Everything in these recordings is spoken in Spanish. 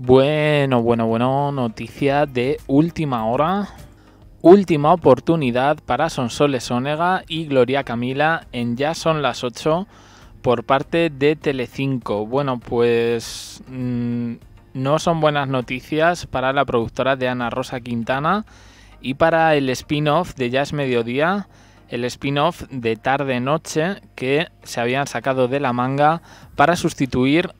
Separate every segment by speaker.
Speaker 1: Bueno, bueno, bueno, noticia de última hora. Última oportunidad para Sonsoles Onega y Gloria Camila en Ya son las 8 por parte de Telecinco. Bueno, pues mm, no son buenas noticias para la productora de Ana Rosa Quintana y para el spin-off de Ya es mediodía, el spin-off de Tarde Noche que se habían sacado de la manga para sustituir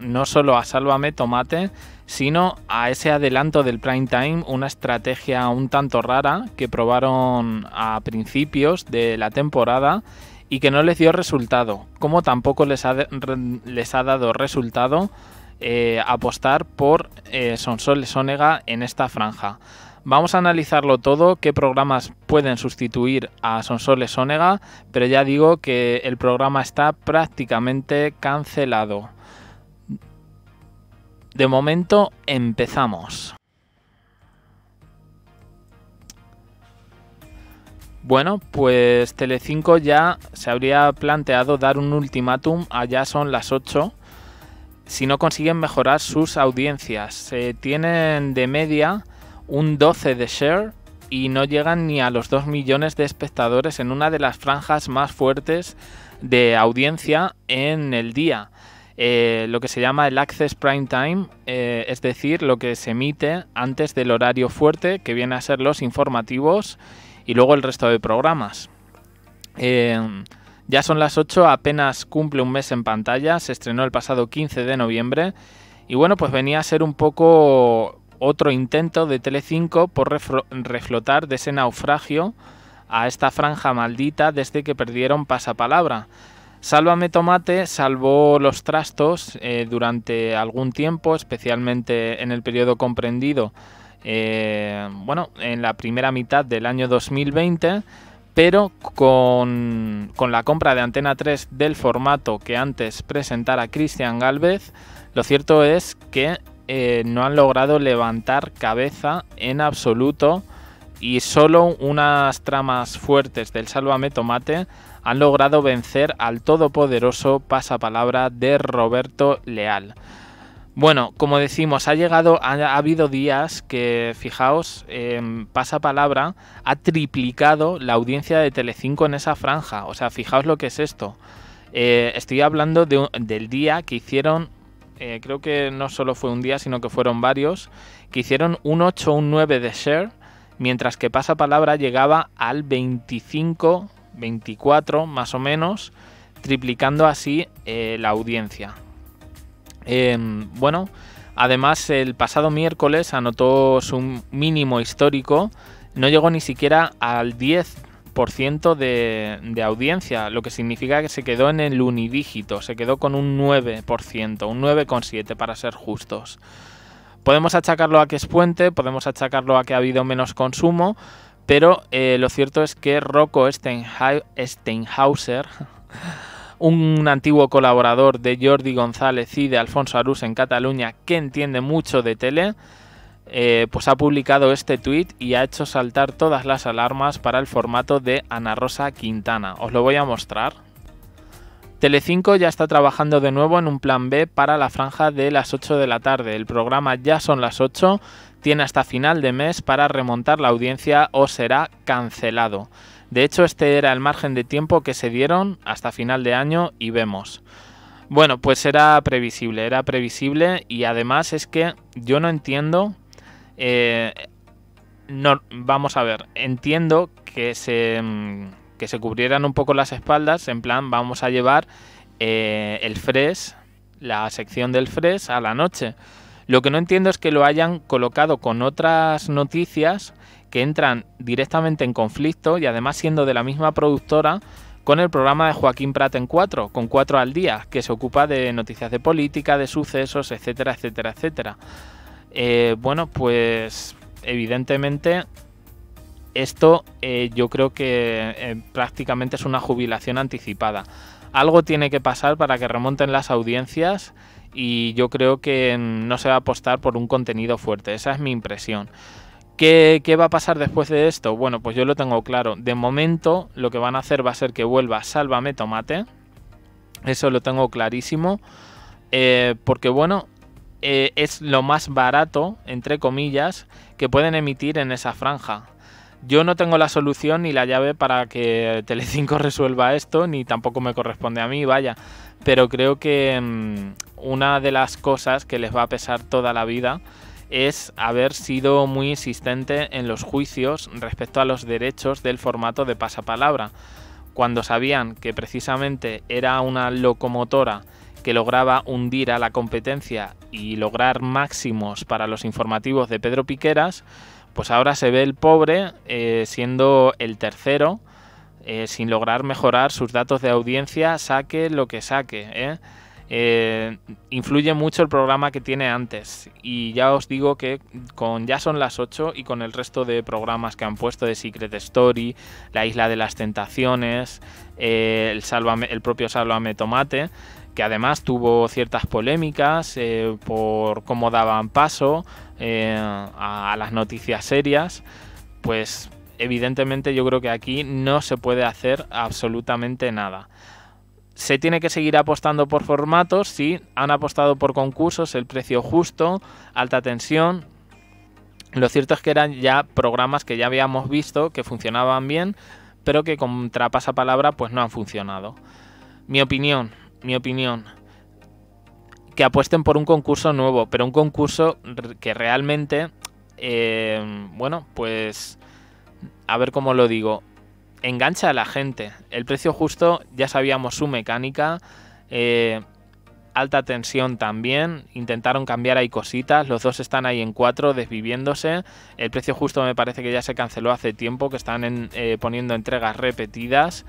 Speaker 1: no solo a Sálvame Tomate, sino a ese adelanto del prime time, una estrategia un tanto rara que probaron a principios de la temporada y que no les dio resultado, como tampoco les ha, les ha dado resultado eh, apostar por eh, Sonsol Sonega en esta franja. Vamos a analizarlo todo, qué programas pueden sustituir a Sonsoles Onega, pero ya digo que el programa está prácticamente cancelado. De momento empezamos. Bueno, pues Telecinco ya se habría planteado dar un ultimátum, Ya son las 8, si no consiguen mejorar sus audiencias. Se tienen de media un 12 de share y no llegan ni a los 2 millones de espectadores en una de las franjas más fuertes de audiencia en el día. Eh, lo que se llama el Access Prime Time, eh, es decir, lo que se emite antes del horario fuerte, que viene a ser los informativos y luego el resto de programas. Eh, ya son las 8, apenas cumple un mes en pantalla, se estrenó el pasado 15 de noviembre y bueno, pues venía a ser un poco otro intento de Telecinco por reflotar de ese naufragio a esta franja maldita desde que perdieron pasapalabra. Sálvame Tomate salvó los trastos eh, durante algún tiempo, especialmente en el periodo comprendido, eh, bueno, en la primera mitad del año 2020, pero con, con la compra de Antena 3 del formato que antes presentara Cristian Galvez, lo cierto es que eh, no han logrado levantar cabeza en absoluto y solo unas tramas fuertes del Sálvame Tomate han logrado vencer al todopoderoso pasapalabra de Roberto Leal. Bueno, como decimos, ha llegado, ha, habido días que, fijaos, eh, Pasapalabra ha triplicado la audiencia de Telecinco en esa franja. O sea, fijaos lo que es esto. Eh, estoy hablando del día que hicieron eh, creo que no solo fue un día, sino que fueron varios, que hicieron un 8 un 9 de share, mientras que Pasapalabra llegaba al 25, 24 más o menos, triplicando así eh, la audiencia. Em, bueno, además el pasado miércoles anotó su mínimo histórico, no llegó ni siquiera al 10 de, audiencia, lo que significa que se quedó en el unidígito, se quedó con un 9%, un 9,7% para ser justos. Podemos achacarlo a que es puente, podemos achacarlo a que ha habido menos consumo, pero eh, lo cierto es que Rocco Steinhauser, un antiguo colaborador de Jordi González y de Alfonso Arús en Cataluña, que entiende mucho de tele, eh, pues ha publicado este tweet y ha hecho saltar todas las alarmas para el formato de Ana Rosa Quintana. Os lo voy a mostrar. Telecinco ya está trabajando de nuevo en un plan B para la franja de las 8 de la tarde. El programa ya son las 8, tiene hasta final de mes para remontar la audiencia o será cancelado. De hecho, este era el margen de tiempo que se dieron hasta final de año y vemos. Bueno, pues era previsible, era previsible y además es que yo no entiendo eh, no, vamos a ver, entiendo que se, mm, que se cubrieran un poco las espaldas, en plan, vamos a llevar eh, el Fres, la sección del Fres a la noche. Lo que no entiendo es que lo hayan colocado con otras noticias que entran directamente en conflicto y además siendo de la misma productora con el programa de Joaquín Prat en 4, con 4 al día, que se ocupa de noticias de política, de sucesos, etcétera, etcétera, etcétera. Eh, bueno, pues evidentemente esto eh, yo creo que eh, prácticamente es una jubilación anticipada. Algo tiene que pasar para que remonten las audiencias y yo creo que no se va a apostar por un contenido fuerte. Esa es mi impresión. ¿Qué, ¿Qué, va a pasar después de esto? Bueno, pues yo lo tengo claro. De momento lo que van a hacer va a ser que vuelva Sálvame Tomate. Eso lo tengo clarísimo. porque bueno, eh, es lo más barato, entre comillas, que pueden emitir en esa franja. Yo no tengo la solución ni la llave para que Telecinco resuelva esto, ni tampoco me corresponde a mí, vaya. Pero creo que mm, una de las cosas que les va a pesar toda la vida es haber sido muy insistente en los juicios respecto a los derechos del formato de pasapalabra, cuando sabían que precisamente era una locomotora lograba hundir a la competencia y lograr máximos para los informativos de Pedro Piqueras, pues ahora se ve el pobre eh, siendo el tercero, eh, sin lograr mejorar sus datos de audiencia, saque lo que saque. ¿eh? ¿eh? influye mucho el programa que tiene antes. Y ya os digo que con ya son las 8 y con el resto de programas que han puesto de Secret Story, La Isla de las Tentaciones, el, el propio Sálvame Tomate, que además tuvo ciertas polémicas eh, por cómo daban paso eh, a, las noticias serias, pues evidentemente yo creo que aquí no se puede hacer absolutamente nada. Se tiene que seguir apostando por formatos, sí, han apostado por concursos, el precio justo, alta tensión. Lo cierto es que eran ya programas que ya habíamos visto que funcionaban bien, pero que con palabra pues no han funcionado. Mi opinión, mi opinión, que apuesten por un concurso nuevo, pero un concurso que realmente, eh, bueno, pues, a ver cómo lo digo, engancha a la gente. El precio justo, ya sabíamos su mecánica. Eh, alta tensión también. Intentaron cambiar ahí cositas. Los dos están ahí en cuatro, desviviéndose. El precio justo me parece que ya se canceló hace tiempo, que están eh, poniendo entregas repetidas.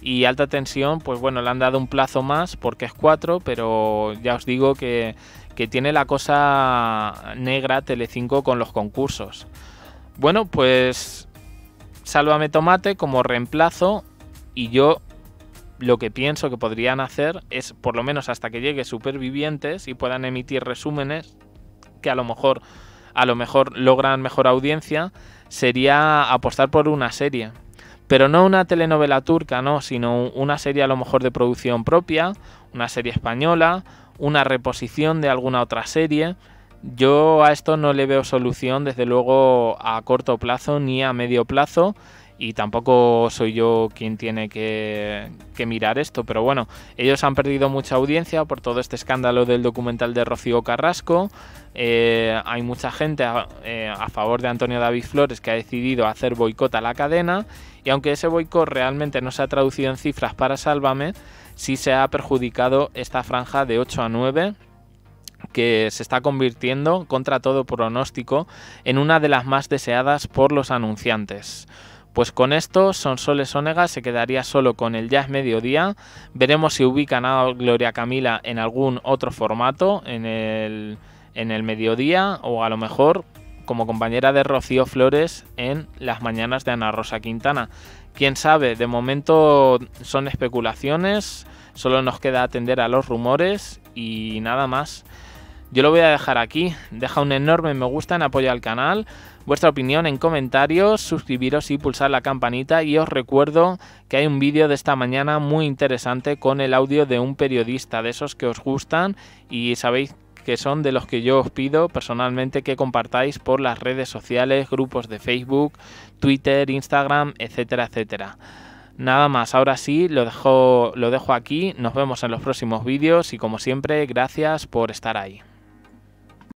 Speaker 1: Y alta tensión, pues bueno, le han dado un plazo más porque es cuatro, pero ya os digo que, tiene la cosa negra tele 5 con los concursos. Bueno, pues Sálvame Tomate como reemplazo y yo lo que pienso que podrían hacer es, por lo menos hasta que lleguen supervivientes y puedan emitir resúmenes que a lo mejor, a lo mejor logran mejor audiencia, sería apostar por una serie. Pero no una telenovela turca, no, sino una serie a lo mejor de producción propia, una serie española, una reposición de alguna otra serie. Yo a esto no le veo solución, desde luego, a corto plazo ni a medio plazo y tampoco soy yo quien tiene que, mirar esto, pero bueno, ellos han perdido mucha audiencia por todo este escándalo del documental de Rocío Carrasco. Eh, hay mucha gente a, eh, a, favor de Antonio David Flores que ha decidido hacer boicot a la cadena y aunque ese boicot realmente no se ha traducido en cifras para Sálvame, sí se ha perjudicado esta franja de 8 a 9 que se está convirtiendo, contra todo pronóstico, en una de las más deseadas por los anunciantes. Pues con esto, son Soles ónegas se quedaría solo con el Jazz Mediodía. Veremos si ubican a Gloria Camila en algún otro formato, en el, en el mediodía, o a lo mejor como compañera de Rocío Flores en Las Mañanas de Ana Rosa Quintana. Quién sabe, de momento son especulaciones, solo nos queda atender a los rumores y nada más. Yo lo voy a dejar aquí. Deja un enorme me gusta en apoyo al canal, vuestra opinión en comentarios, suscribiros y pulsar la campanita. Y os recuerdo que hay un vídeo de esta mañana muy interesante con el audio de un periodista de esos que os gustan y sabéis que son de los que yo os pido personalmente que compartáis por las redes sociales, grupos de Facebook, Twitter, Instagram, etcétera, etcétera. Nada más, ahora sí, lo dejo, lo dejo aquí, nos vemos en los próximos vídeos y como siempre, gracias por estar ahí.